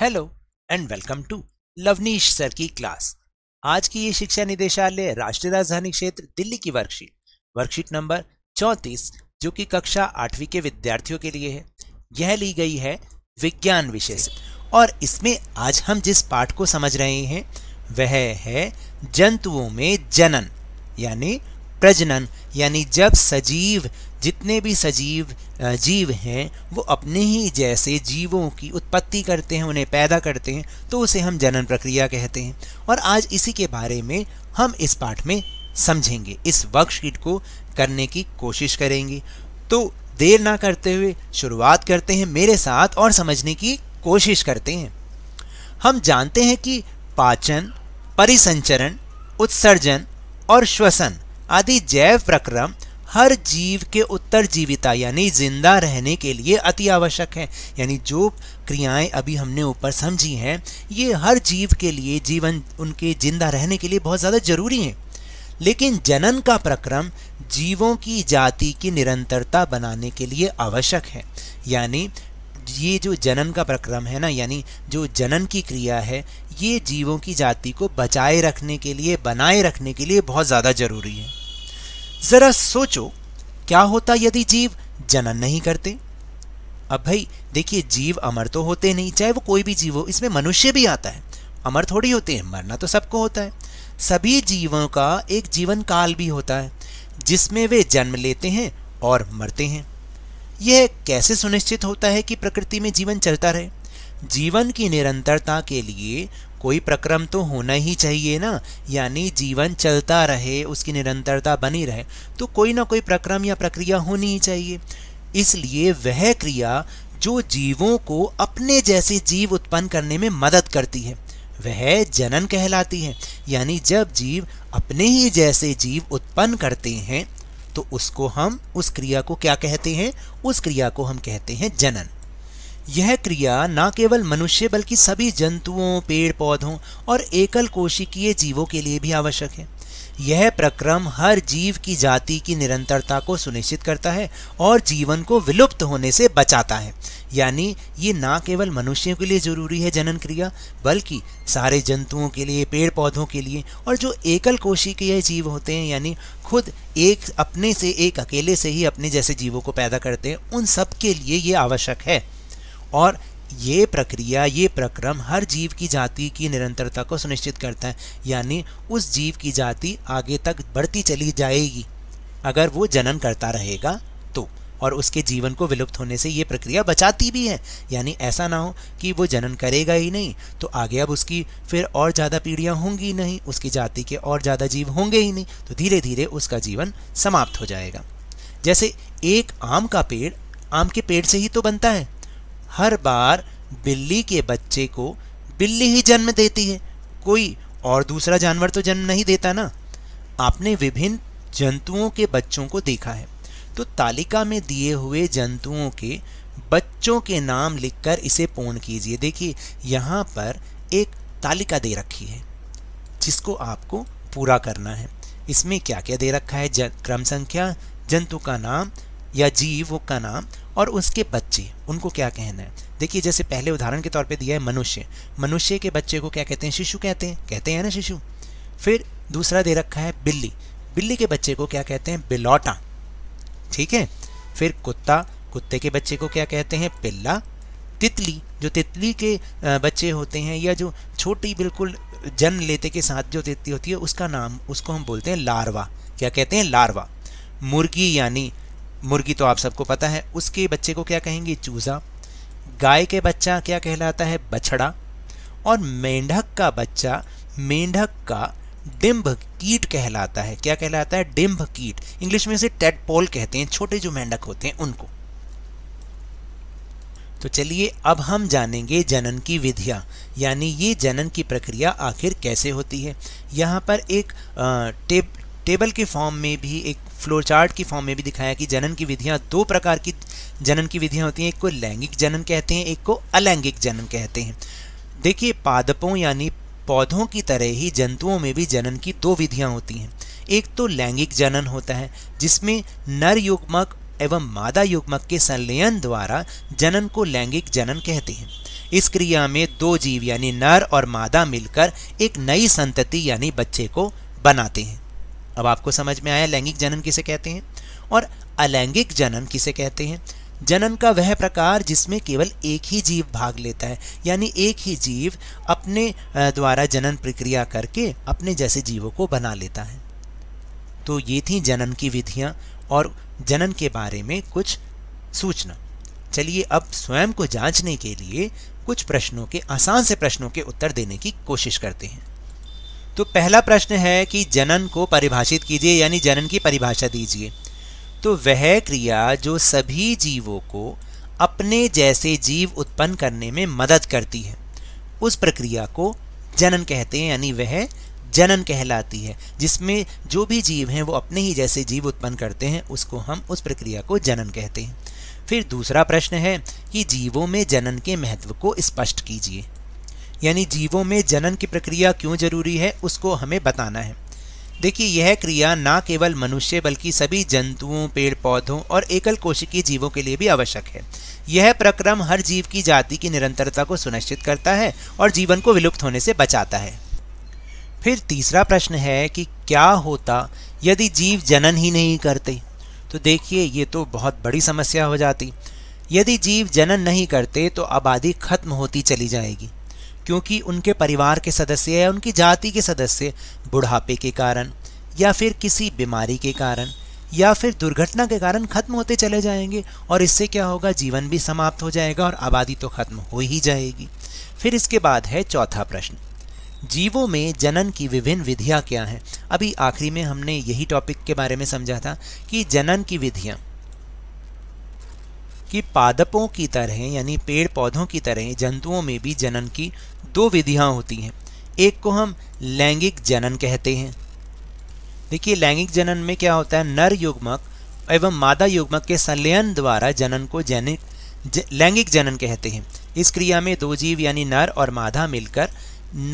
hello and welcome to Lovneesh sir की class आज की ये शिक्षा निदेशालय राष्ट्रीय राजधानी क्षेत्र दिल्ली की वर्कशीट वर्कशीट नंबर 34 जो कि कक्षा आठवीं के विद्यार्थियों के लिए है यह ली गई है विज्ञान विषय से और इसमें आज हम जिस पाठ को समझ रहे हैं वह है जंतुओं में जनन यानी प्रजनन यानी जब सजीव जितने भी सजीव जीव हैं वो अपने ही जैसे जीवों की उत्पत्ति करते हैं उन्हें पैदा करते हैं तो उसे हम जनन प्रक्रिया कहते हैं और आज इसी के बारे में हम इस पाठ में समझेंगे इस वर्कशीट को करने की कोशिश करेंगे तो देर ना करते हुए शुरुआत करते हैं मेरे साथ और समझने की कोशिश करते हैं हम जानते हैं कि पाचन परिसंचरण उत्सर्जन और श्वसन आदि जैव प्रक्रम हर जीव के उत्तर जीविता यानी जिंदा रहने के लिए अति आवश्यक है यानी जो क्रियाएं अभी हमने ऊपर समझी हैं ये हर जीव के लिए जीवन उनके जिंदा रहने के लिए बहुत ज़्यादा जरूरी हैं लेकिन जनन का प्रक्रम जीवों की जाति की निरंतरता बनाने के लिए आवश्यक है यानी ये जो जनन का प्रक्रम है ना यानी जो जनन की क्रिया है ये जीवों की जाति को बचाए रखने के लिए बनाए रखने के लिए बहुत ज़्यादा ज़रूरी है जरा सोचो क्या होता यदि जीव जनन नहीं करते अब भाई देखिए जीव अमर तो होते नहीं चाहे वो कोई भी जीव हो इसमें मनुष्य भी आता है अमर थोड़ी होते हैं मरना तो सबको होता है सभी जीवों का एक जीवन काल भी होता है जिसमें वे जन्म लेते हैं और मरते हैं यह कैसे सुनिश्चित होता है कि प्रकृति में जीवन चलता रहे जीवन की निरंतरता के लिए कोई प्रक्रम तो होना ही चाहिए ना यानी जीवन चलता रहे उसकी निरंतरता बनी रहे तो कोई ना कोई प्रक्रम या प्रक्रिया होनी ही चाहिए इसलिए वह क्रिया जो जीवों को अपने जैसे जीव उत्पन्न करने में मदद करती है वह जनन कहलाती है यानी जब जीव अपने ही जैसे जीव उत्पन्न करते हैं तो उसको हम उस क्रिया को क्या कहते हैं उस क्रिया को हम कहते हैं जनन यह क्रिया न केवल मनुष्य बल्कि सभी जंतुओं पेड़ पौधों और एकल कोशिकीय जीवों के लिए भी आवश्यक है यह प्रक्रम हर जीव की जाति की निरंतरता को सुनिश्चित करता है और जीवन को विलुप्त होने से बचाता है यानी ये ना केवल मनुष्यों के लिए ज़रूरी है जनन क्रिया बल्कि सारे जंतुओं के लिए पेड़ पौधों के लिए और जो एकल कोशी के जीव होते हैं यानी खुद एक अपने से एक अकेले से ही अपने जैसे जीवों को पैदा करते हैं उन सब के लिए ये आवश्यक है और ये प्रक्रिया ये प्रक्रम हर जीव की जाति की निरंतरता को सुनिश्चित करता है यानी उस जीव की जाति आगे तक बढ़ती चली जाएगी अगर वो जनन करता रहेगा तो और उसके जीवन को विलुप्त होने से ये प्रक्रिया बचाती भी है यानी ऐसा ना हो कि वो जनन करेगा ही नहीं तो आगे अब उसकी फिर और ज़्यादा पीढ़ियाँ होंगी नहीं उसकी जाति के और ज़्यादा जीव होंगे ही नहीं तो धीरे धीरे उसका जीवन समाप्त हो जाएगा जैसे एक आम का पेड़ आम के पेड़ से ही तो बनता है हर बार बिल्ली के बच्चे को बिल्ली ही जन्म देती है कोई और दूसरा जानवर तो जन्म नहीं देता ना आपने विभिन्न जंतुओं के बच्चों को देखा है तो तालिका में दिए हुए जंतुओं के बच्चों के नाम लिखकर इसे पूर्ण कीजिए देखिए यहाँ पर एक तालिका दे रखी है जिसको आपको पूरा करना है इसमें क्या क्या दे रखा है क्रम संख्या जंतु का नाम या जीव वो कना और उसके बच्चे उनको क्या कहना है देखिए जैसे पहले उदाहरण के तौर पे दिया है मनुष्य मनुष्य के बच्चे को क्या कहते हैं शिशु कहते हैं कहते हैं ना शिशु फिर दूसरा दे रखा है बिल्ली बिल्ली के बच्चे को क्या कहते हैं बिलौटा ठीक है फिर कुत्ता कुत्ते के बच्चे को क्या कहते हैं पिल्ला तितली जो तितली के बच्चे होते हैं या जो छोटी बिल्कुल जन्म लेते के साथ जो तितली होती है उसका नाम उसको हम बोलते हैं लार्वा क्या कहते हैं लार्वा मुर्गी यानी मुर्गी तो आप सबको पता है उसके बच्चे को क्या कहेंगे चूज़ा गाय के बच्चा क्या कहलाता है बछड़ा और मेंढक का बच्चा मेंढक का डिम्भ कीट कहलाता है क्या कहलाता है डिम्भ कीट इंग्लिश में इसे टेडपोल कहते हैं छोटे जो मेंढक होते हैं उनको तो चलिए अब हम जानेंगे जनन की विधियाँ यानी ये जनन की प्रक्रिया आखिर कैसे होती है यहाँ पर एक टेप टेबल के फॉर्म में भी एक फ्लोर चार्ट की फॉर्म में भी दिखाया कि जनन की विधियाँ दो प्रकार की जनन की विधियाँ होती हैं एक को लैंगिक जनन कहते हैं एक को अलैंगिक जनन कहते हैं देखिए पादपों यानी पौधों की तरह ही जंतुओं में भी जनन की दो विधियाँ होती हैं एक तो लैंगिक जनन होता है जिसमें नर युग्मक एवं मादा युग्मक के संलयन द्वारा जनन को लैंगिक जनन कहते हैं इस क्रिया में दो जीव यानी नर और मादा मिलकर एक नई संतति यानी बच्चे को बनाते हैं अब आपको समझ में आया लैंगिक जनन किसे कहते हैं और अलैंगिक जनन किसे कहते हैं जनन का वह प्रकार जिसमें केवल एक ही जीव भाग लेता है यानी एक ही जीव अपने द्वारा जनन प्रक्रिया करके अपने जैसे जीवों को बना लेता है तो ये थी जनन की विधियाँ और जनन के बारे में कुछ सूचना चलिए अब स्वयं को जांचने के लिए कुछ प्रश्नों के आसान से प्रश्नों के उत्तर देने की कोशिश करते हैं तो पहला प्रश्न है कि जनन को परिभाषित कीजिए यानी जनन की परिभाषा दीजिए तो वह क्रिया जो सभी जीवों को अपने जैसे जीव उत्पन्न करने में मदद करती है उस प्रक्रिया को जनन कहते हैं यानी वह जनन कहलाती है जिसमें जो भी जीव हैं वो अपने ही जैसे जीव उत्पन्न करते हैं उसको हम उस प्रक्रिया को जनन कहते हैं फिर दूसरा प्रश्न है कि जीवों में जनन के महत्व को स्पष्ट कीजिए यानी जीवों में जनन की प्रक्रिया क्यों जरूरी है उसको हमें बताना है देखिए यह क्रिया न केवल मनुष्य बल्कि सभी जंतुओं पेड़ पौधों और एकल कोशिकीय जीवों के लिए भी आवश्यक है यह प्रक्रम हर जीव की जाति की निरंतरता को सुनिश्चित करता है और जीवन को विलुप्त होने से बचाता है फिर तीसरा प्रश्न है कि क्या होता यदि जीव जनन ही नहीं करते तो देखिए ये तो बहुत बड़ी समस्या हो जाती यदि जीव जनन नहीं करते तो आबादी खत्म होती चली जाएगी क्योंकि उनके परिवार के सदस्य या उनकी जाति के सदस्य बुढ़ापे के कारण या फिर किसी बीमारी के कारण या फिर दुर्घटना के कारण खत्म होते चले जाएंगे और इससे क्या होगा जीवन भी समाप्त हो जाएगा और आबादी तो खत्म हो ही जाएगी फिर इसके बाद है चौथा प्रश्न जीवों में जनन की विभिन्न विधियाँ क्या हैं अभी आखिरी में हमने यही टॉपिक के बारे में समझा था कि जनन की विधियाँ कि पादपों की तरह यानी पेड़ पौधों की तरह जंतुओं में भी जनन की दो विधियां होती हैं एक को हम लैंगिक जनन कहते हैं देखिए लैंगिक जनन में क्या होता है नर युग्मक एवं मादा युग्मक के संलयन द्वारा जनन को जैनिक ज, लैंगिक जनन कहते हैं इस क्रिया में दो जीव यानी नर और मादा मिलकर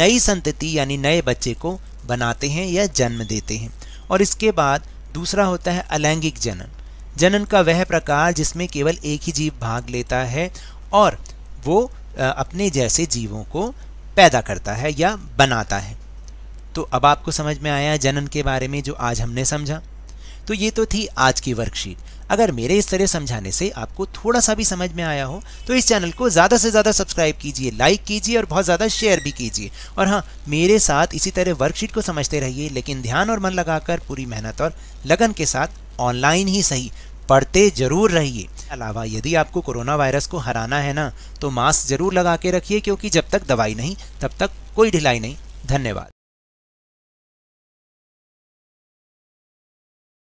नई संतति यानी नए बच्चे को बनाते हैं या जन्म देते हैं और इसके बाद दूसरा होता है अलैंगिक जनन जनन का वह प्रकार जिसमें केवल एक ही जीव भाग लेता है और वो अपने जैसे जीवों को पैदा करता है या बनाता है तो अब आपको समझ में आया जनन के बारे में जो आज हमने समझा तो ये तो थी आज की वर्कशीट अगर मेरे इस तरह समझाने से आपको थोड़ा सा भी समझ में आया हो तो इस चैनल को ज़्यादा से ज़्यादा सब्सक्राइब कीजिए लाइक कीजिए और बहुत ज़्यादा शेयर भी कीजिए और हाँ मेरे साथ इसी तरह वर्कशीट को समझते रहिए लेकिन ध्यान और मन लगाकर पूरी मेहनत और लगन के साथ ऑनलाइन ही सही पढ़ते ज़रूर रहिए अलावा यदि आपको कोरोना वायरस को हराना है ना तो मास्क ज़रूर लगा के रखिए क्योंकि जब तक दवाई नहीं तब तक कोई ढिलाई नहीं धन्यवाद